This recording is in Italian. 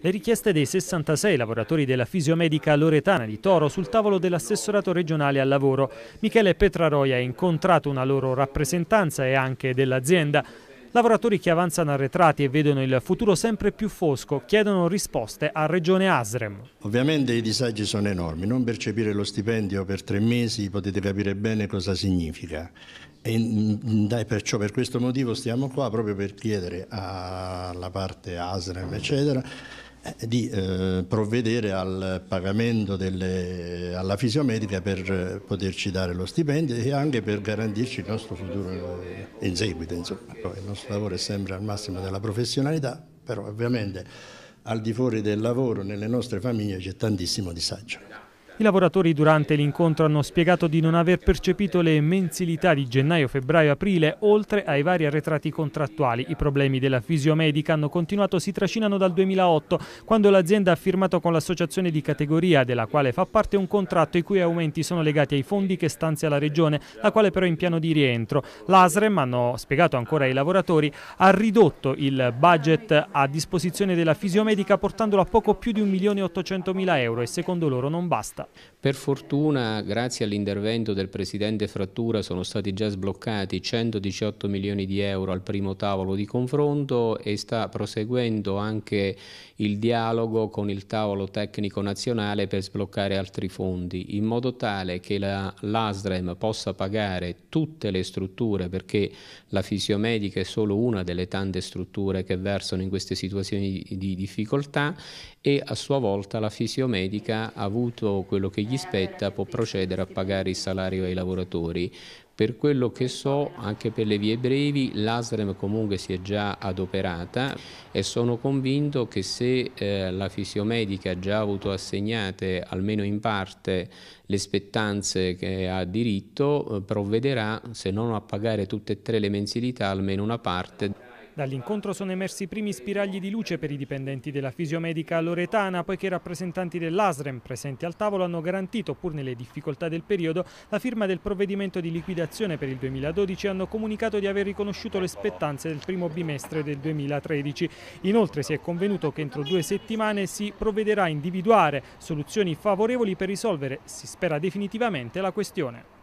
Le richieste dei 66 lavoratori della fisiomedica Loretana di Toro sul tavolo dell'assessorato regionale al lavoro. Michele Petraroia ha incontrato una loro rappresentanza e anche dell'azienda. Lavoratori che avanzano arretrati e vedono il futuro sempre più fosco chiedono risposte a Regione Asrem. Ovviamente i disagi sono enormi, non percepire lo stipendio per tre mesi potete capire bene cosa significa. E mm, perciò per questo motivo stiamo qua proprio per chiedere alla parte ASREM eccetera eh, di eh, provvedere al pagamento delle, alla fisiometrica per poterci dare lo stipendio e anche per garantirci il nostro futuro eh, in seguito. Insomma. il nostro lavoro è sempre al massimo della professionalità, però ovviamente al di fuori del lavoro nelle nostre famiglie c'è tantissimo disagio. I lavoratori durante l'incontro hanno spiegato di non aver percepito le mensilità di gennaio, febbraio, aprile, oltre ai vari arretrati contrattuali. I problemi della fisiomedica hanno continuato, si trascinano dal 2008, quando l'azienda ha firmato con l'associazione di categoria, della quale fa parte un contratto i cui aumenti sono legati ai fondi che stanzia la regione, la quale però è in piano di rientro. L'ASREM, hanno spiegato ancora ai lavoratori, ha ridotto il budget a disposizione della fisiomedica portandolo a poco più di 1.800.000 euro e secondo loro non basta. Per fortuna, grazie all'intervento del Presidente Frattura, sono stati già sbloccati 118 milioni di euro al primo tavolo di confronto e sta proseguendo anche il dialogo con il tavolo tecnico nazionale per sbloccare altri fondi, in modo tale che l'ASREM possa pagare tutte le strutture, perché la fisiomedica è solo una delle tante strutture che versano in queste situazioni di difficoltà e a sua volta la fisiomedica ha avuto quello che gli spetta può procedere a pagare il salario ai lavoratori. Per quello che so, anche per le vie brevi, l'ASREM comunque si è già adoperata e sono convinto che se eh, la fisiomedica ha già avuto assegnate almeno in parte le spettanze che ha diritto, eh, provvederà, se non a pagare tutte e tre le mensilità, almeno una parte. Dall'incontro sono emersi i primi spiragli di luce per i dipendenti della fisiomedica loretana, poiché i rappresentanti dell'ASREM presenti al tavolo hanno garantito, pur nelle difficoltà del periodo, la firma del provvedimento di liquidazione per il 2012 e hanno comunicato di aver riconosciuto le spettanze del primo bimestre del 2013. Inoltre si è convenuto che entro due settimane si provvederà a individuare soluzioni favorevoli per risolvere, si spera definitivamente, la questione.